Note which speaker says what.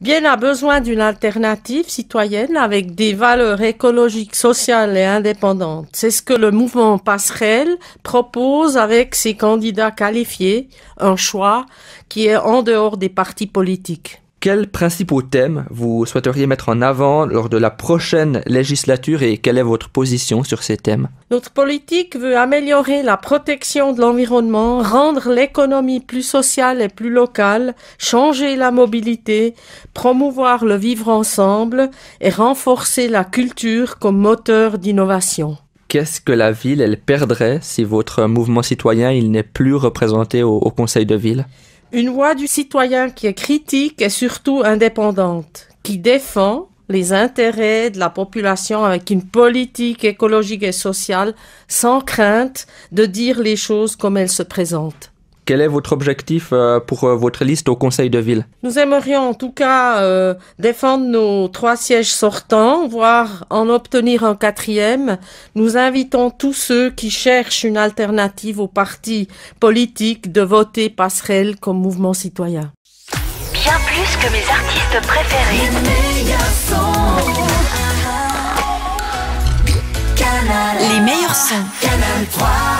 Speaker 1: Bien a besoin d'une alternative citoyenne avec des valeurs écologiques, sociales et indépendantes. C'est ce que le mouvement Passerelle propose avec ses candidats qualifiés, un choix qui est en dehors des partis politiques. Quels
Speaker 2: principaux thèmes vous souhaiteriez mettre en avant lors de la prochaine législature et quelle est votre position sur ces thèmes
Speaker 1: Notre politique veut améliorer la protection de l'environnement, rendre l'économie plus sociale et plus locale, changer la mobilité, promouvoir le vivre ensemble et renforcer la culture comme moteur d'innovation
Speaker 2: qu'est-ce que la ville, elle perdrait si votre mouvement citoyen, il n'est plus représenté au, conseil de ville
Speaker 1: une voix du citoyen qui est critique et surtout indépendante, qui défend les intérêts de la population avec une politique écologique et sociale sans crainte de dire les choses comme elles se présentent.
Speaker 2: Quel est votre objectif euh, pour euh, votre liste au Conseil de ville
Speaker 1: Nous aimerions en tout cas euh, défendre nos trois sièges sortants, voire en obtenir un quatrième. Nous invitons tous ceux qui cherchent une alternative aux partis politiques de voter passerelle comme mouvement citoyen. Bien
Speaker 2: plus que mes artistes
Speaker 1: préférés. Les meilleurs sons.